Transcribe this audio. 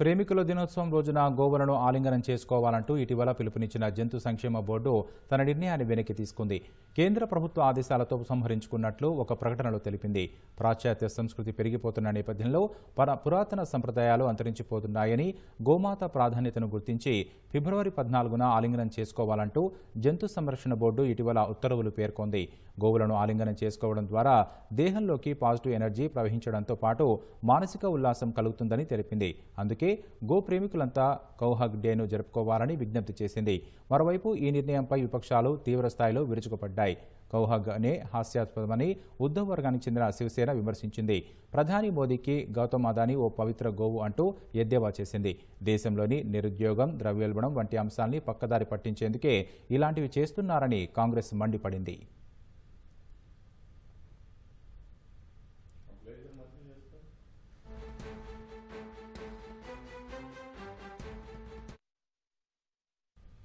ప్రేమికుల దినోత్సవం రోజున గోవులను ఆలింగనం చేసుకోవాలంటూ ఇటీవల పిలుపునిచ్చిన జంతు సంక్షేమ బోర్డు తన నిర్ణయాన్ని వెనక్కి తీసుకుంది కేంద్ర ప్రభుత్వ ఆదేశాలతో సంహరించుకున్నట్లు ఒక ప్రకటనలో తెలిపింది పాశ్చాత్య సంస్కృతి పెరిగిపోతున్న నేపథ్యంలో పురాతన సంప్రదాయాలు అంతరించిపోతున్నాయని గోమాత ప్రాధాన్యతను గుర్తించి ఫిబ్రవరి పద్నాలుగున ఆలింగనం చేసుకోవాలంటూ జంతు సంరక్షణ బోర్డు ఇటీవల ఉత్తర్వులు పేర్కొంది గోవులను ఆలింగనం చేసుకోవడం ద్వారా దేహంలోకి పాజిటివ్ ఎనర్జీ ప్రవహించడంతో పాటు మానసిక ఉల్లాసం కలుగుతుందని తెలిపింది అందుకే అందుకే గో ప్రేమికులంతా కౌహగ్ డేను జరుపుకోవాలని విజ్ఞప్తి చేసింది మరోవైపు ఈ నిర్ణయంపై విపక్షాలు తీవ్రస్థాయిలో విరుచుకుపడ్డాయి కౌహగ్ అనే హాస్యాస్పదమని ఉద్దవ్ వర్గానికి చెందిన శివసేన విమర్శించింది ప్రధాని మోదీకి గౌతమ్ అదానీ ఓ పవిత్ర గోవు అంటూ ఎద్దేవా చేసింది దేశంలోని నిరుద్యోగం ద్రవ్యోల్బణం వంటి అంశాల్ని పక్కదారి పట్టించేందుకే ఇలాంటివి చేస్తున్నారని కాంగ్రెస్ మండిపడింది